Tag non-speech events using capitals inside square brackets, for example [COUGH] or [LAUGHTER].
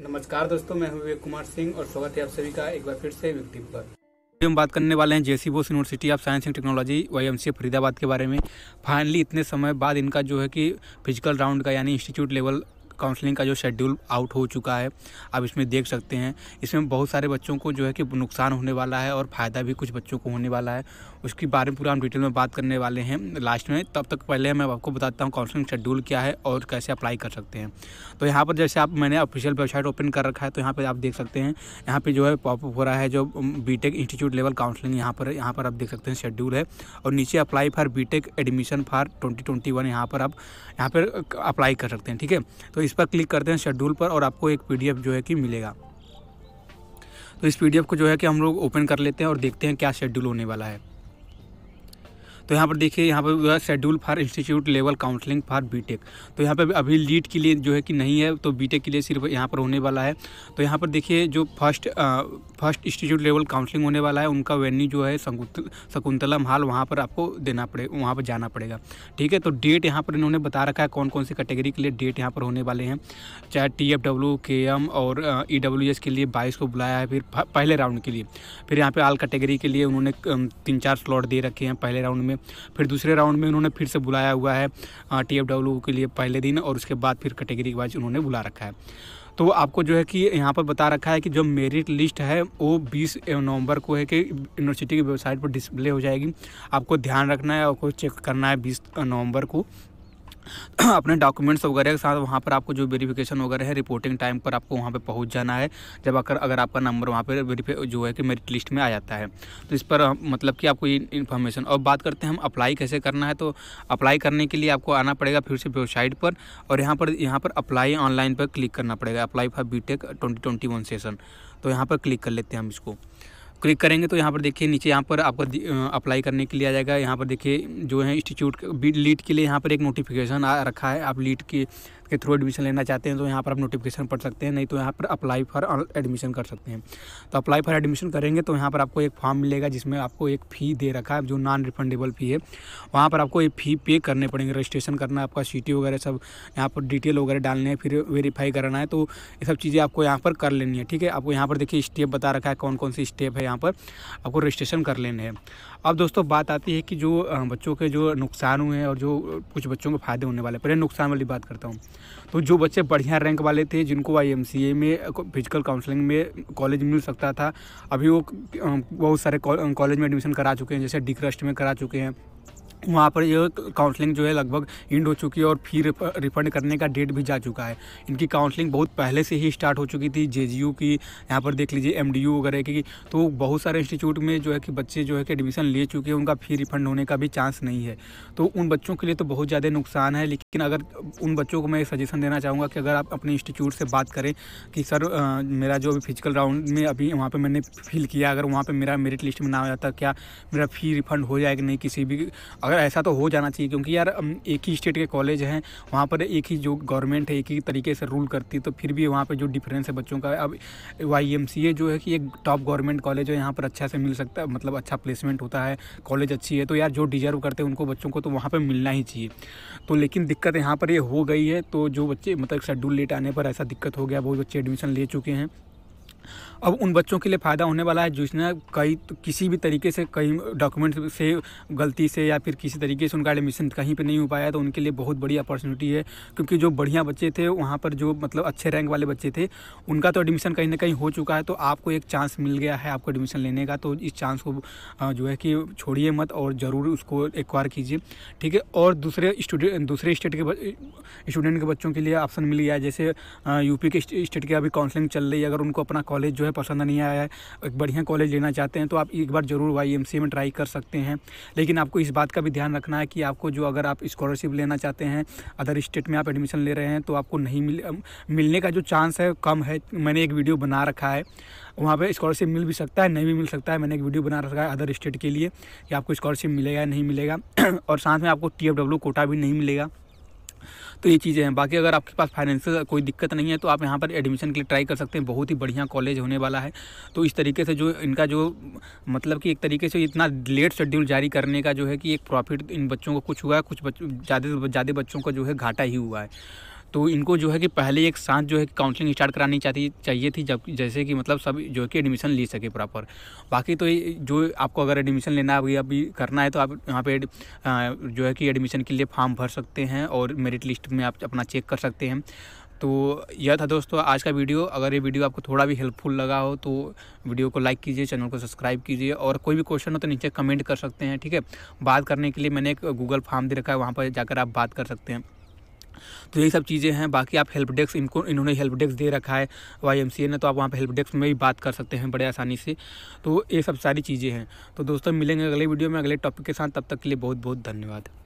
नमस्कार दोस्तों मैं हूं विवेक कुमार सिंह और स्वागत है आप सभी का एक बार फिर से व्यक्ति पर हम बात करने वाले हैं J C Bose university of science and technology Y M Faridabad के बारे में फाइनली इतने समय बाद इनका जो है कि फिजिकल राउंड का यानी इंस्टीट्यूट लेवल काउंसलिंग का जो शेड्यूल आउट हो चुका है आप इसमें देख सकते हैं इसमें बहुत सारे बच्चों को जो है कि नुकसान होने वाला है और फ़ायदा भी कुछ बच्चों को होने वाला है उसके बारे में पूरा हम डिटेल में बात करने वाले हैं लास्ट में तब तक पहले मैं आपको बताता हूँ काउंसलिंग शेड्यूल क्या है और कैसे अप्लाई कर सकते हैं तो यहाँ पर जैसे आप मैंने ऑफिशियल वेबसाइट ओपन कर रखा है तो यहाँ पर आप देख सकते हैं यहाँ पर जो है पॉपअप हो रहा है जो बी इंस्टीट्यूट लेवल काउंसलिंग यहाँ पर यहाँ पर आप देख सकते हैं शेड्यूल है और नीचे apply for B admission for twenty twenty यहाँ पर आप यहाँ पर अप्लाई कर सकते हैं ठीक है तो इस पर क्लिक करते हैं शेड्यूल पर और आपको एक पी जो है कि मिलेगा तो इस पी को जो है कि हम लोग ओपन कर लेते हैं और देखते हैं क्या शेड्यूल होने वाला है तो यहाँ पर देखिए यहाँ पर schedule for institute level counselling for B Tech तो यहाँ पर अभी लीड के लिए जो है कि नहीं है तो बीटेक के लिए सिर्फ यहाँ पर होने वाला है तो यहाँ पर देखिए जो first first institute level counselling होने वाला है उनका वेन्यू जो है शकुंतला महाल वहाँ पर आपको देना पड़े वहाँ पर जाना पड़ेगा ठीक है तो डेट यहाँ पर इन्होंने बता रखा है कौन कौन सी कैटेगरी के लिए डेट यहाँ पर होने वाले हैं चाहे टी एफ डब्ल्यू के एम और ई डब्ल्यू एस के लिए बाईस को बुलाया है फिर पहले राउंड के लिए फिर यहाँ पर आल कैटेगरी के लिए उन्होंने तीन चार स्लॉट दे रखे हैं पहले राउंड में में फिर दूसरे राउंड में उन्होंने फिर से बुलाया हुआ है टी के लिए पहले दिन और उसके बाद फिर कैटेगरी वाइज उन्होंने बुला रखा है तो आपको जो है कि यहाँ पर बता रखा है कि जो मेरिट लिस्ट है वो 20 नवंबर को है कि यूनिवर्सिटी की वेबसाइट पर डिस्प्ले हो जाएगी आपको ध्यान रखना है और को चेक करना है 20 नवंबर को [CLEARS THROAT] अपने डॉक्यूमेंट्स वगैरह के साथ वहाँ पर आपको जो वेरीफिकेशन वगैरह है रिपोर्टिंग टाइम पर आपको वहाँ पर पहुँच जाना है जब अगर अगर आपका नंबर वहाँ पर जो है कि मेरिट लिस्ट में आ जाता है तो इस पर मतलब कि आपको ये इन्फॉर्मेशन और बात करते हैं हम अप्लाई कैसे करना है तो अप्लाई करने के लिए आपको आना पड़ेगा फिर से वेबसाइट पर और यहाँ पर यहाँ पर अप्लाई ऑनलाइन पर क्लिक करना पड़ेगा apply for B tech session तो यहाँ पर क्लिक कर लेते हैं हम इसको क्लिक करेंगे तो यहाँ पर देखिए नीचे यहाँ पर आपको अप्लाई करने के लिए आ जाएगा यहाँ पर देखिए जो है इंस्टीट्यूट लीड के लिए यहाँ पर एक नोटिफिकेशन आ रखा है आप लीड के के थ्रू एडमिशन लेना चाहते हैं तो यहाँ पर आप नोटिफिकेशन पढ़ सकते हैं नहीं तो यहाँ पर अप्लाई फॉर एडमिशन कर सकते हैं तो अप्लाई फॉर एडमिशन करेंगे तो यहाँ पर आपको एक फॉर्म मिलेगा जिसमें आपको एक फ़ी दे रखा है जो नॉन रिफंडेबल फ़ी है वहाँ पर आपको एक फ़ी पे करने पड़ेंगे रजिस्ट्रेशन करना आपका सी वगैरह सब यहाँ पर डिटेल वगैरह डालने हैं फिर वेरीफाई कराना है तो ये सब चीज़ें आपको यहाँ पर कर लेनी है ठीक है आपको यहाँ पर देखिए स्टेप बता रखा है कौन कौन सी स्टेप है यहाँ पर आपको रजिस्ट्रेशन कर लेने हैं अब दोस्तों बात आती है कि जो बच्चों के जो नुकसान हुए हैं और जो कुछ बच्चों को फ़ायदे होने वाले पहले नुकसान वाली बात करता हूँ तो जो बच्चे बढ़िया रैंक वाले थे जिनको आई में फिजिकल काउंसलिंग में कॉलेज मिल सकता था अभी वो बहुत सारे कॉलेज में एडमिशन करा चुके हैं जैसे डी क्रस्ट में करा चुके हैं वहाँ पर ये काउंसलिंग जो है लगभग इंड हो चुकी है और फिर रिफंड करने का डेट भी जा चुका है इनकी काउंसलिंग बहुत पहले से ही स्टार्ट हो चुकी थी जे की यहाँ पर देख लीजिए एम वगैरह की तो बहुत सारे इंस्टीट्यूट में जो है कि बच्चे जो है कि एडमिशन ले चुके हैं उनका फ़ी रिफंड होने का भी चांस नहीं है तो उन बच्चों के लिए तो बहुत ज़्यादा नुकसान है लेकिन अगर उन बच्चों को मैं सजेशन देना चाहूँगा कि अगर आप अपने इंस्टीट्यूट से बात करें कि सर मेरा जो अभी फिजिकल राउंड में अभी वहाँ पर मैंने फिल किया अगर वहाँ पर मेरा मेरिट लिस्ट में ना आ जाता तो क्या मेरा फ़ी रिफंड हो जाएगा नहीं किसी भी अगर अगर ऐसा तो हो जाना चाहिए क्योंकि यार एक ही स्टेट के कॉलेज हैं वहाँ पर एक ही जो गवर्नमेंट है एक ही तरीके से रूल करती है तो फिर भी वहाँ पर जो डिफरेंस है बच्चों का अब वाई e जो है कि एक टॉप गवर्नमेंट कॉलेज है यहाँ पर अच्छा से मिल सकता है मतलब अच्छा प्लेसमेंट होता है कॉलेज अच्छी है तो यार जो डिजर्व करते हैं उनको बच्चों को तो वहाँ पर मिलना ही चाहिए तो लेकिन दिक्कत यहाँ पर ये हो गई है तो जो बच्चे मतलब शेड्यूल लेट आने पर ऐसा दिक्कत हो गया बहुत बच्चे एडमिशन ले चुके हैं अब उन बच्चों के लिए फ़ायदा होने वाला है जिसने कई तो किसी भी तरीके से कई डॉक्यूमेंट से गलती से या फिर किसी तरीके से उनका एडमिशन कहीं पे नहीं हो पाया तो उनके लिए बहुत बड़ी अपॉर्चुनिटी है क्योंकि जो बढ़िया बच्चे थे वहाँ पर जो मतलब अच्छे रैंक वाले बच्चे थे उनका तो एडमिशन कहीं ना कहीं हो चुका है तो आपको एक चांस मिल गया है आपको एडमिशन लेने का तो इस चांस को जो है कि छोड़िए मत और ज़रूर उसको एक्वायर कीजिए ठीक है और दूसरे स्टूडेंट दूसरे स्टेट के स्टूडेंट के बच्चों के लिए ऑप्शन मिल गया जैसे यूपी के स्टेट की अभी काउंसलिंग चल रही है अगर उनको अपना कॉलेज जो है पसंद नहीं आया है एक बढ़िया कॉलेज लेना चाहते हैं तो आप एक बार ज़रूर वाई में ट्राई कर सकते हैं लेकिन आपको इस बात का भी ध्यान रखना है कि आपको जो अगर आप स्कॉलरशिप लेना चाहते हैं अदर स्टेट में आप एडमिशन ले रहे हैं तो आपको नहीं मिल मिलने का जो चांस है कम है मैंने एक वीडियो बना रखा है वहाँ पे स्कॉलरशिप मिल भी सकता है नहीं भी मिल सकता है मैंने एक वीडियो बना रखा है अदर स्टेट के लिए कि आपको स्कॉलरशिप मिलेगा या नहीं मिलेगा [CLEARS THROAT] और साथ में आपको टी कोटा भी नहीं मिलेगा तो ये चीज़ें हैं बाकी अगर आपके पास फाइनेंशियल कोई दिक्कत नहीं है तो आप यहाँ पर एडमिशन के लिए ट्राई कर सकते हैं बहुत ही बढ़िया कॉलेज होने वाला है तो इस तरीके से जो इनका जो मतलब कि एक तरीके से इतना लेट शेड्यूल जारी करने का जो है कि एक प्रॉफिट इन बच्चों को कुछ हुआ है कुछ ज़्यादा ज़्यादा बच्चों का जो है घाटा ही हुआ है तो इनको जो है कि पहले एक साथ जो है काउंसलिंग स्टार्ट करानी चाहती चाहिए थी जब जैसे कि मतलब सब जो है कि एडमिशन ले सके प्रॉपर बाकी तो जो आपको अगर एडमिशन लेना अभी अभी करना है तो आप यहाँ पे जो है कि एडमिशन के लिए फॉर्म भर सकते हैं और मेरिट लिस्ट में आप अपना चेक कर सकते हैं तो यह था दोस्तों आज का वीडियो अगर ये वीडियो आपको थोड़ा भी हेल्पफुल लगा हो तो वीडियो को लाइक कीजिए चैनल को सब्सक्राइब कीजिए और कोई भी क्वेश्चन हो तो नीचे कमेंट कर सकते हैं ठीक है बात करने के लिए मैंने एक गूगल फॉर्म दे रखा है वहाँ पर जाकर आप बात कर सकते हैं तो यही सब चीज़ें हैं बाकी आप हेल्प डेस्क इनको इन्होंने हेल्प डेस्क दे रखा है वाई एम सी ए ने तो आप वहाँ पर हेल्प डेस्क में भी बात कर सकते हैं बड़े आसानी से तो ये सब सारी चीज़ें हैं तो दोस्तों मिलेंगे अगले वीडियो में अगले टॉपिक के साथ तब तक के लिए बहुत बहुत धन्यवाद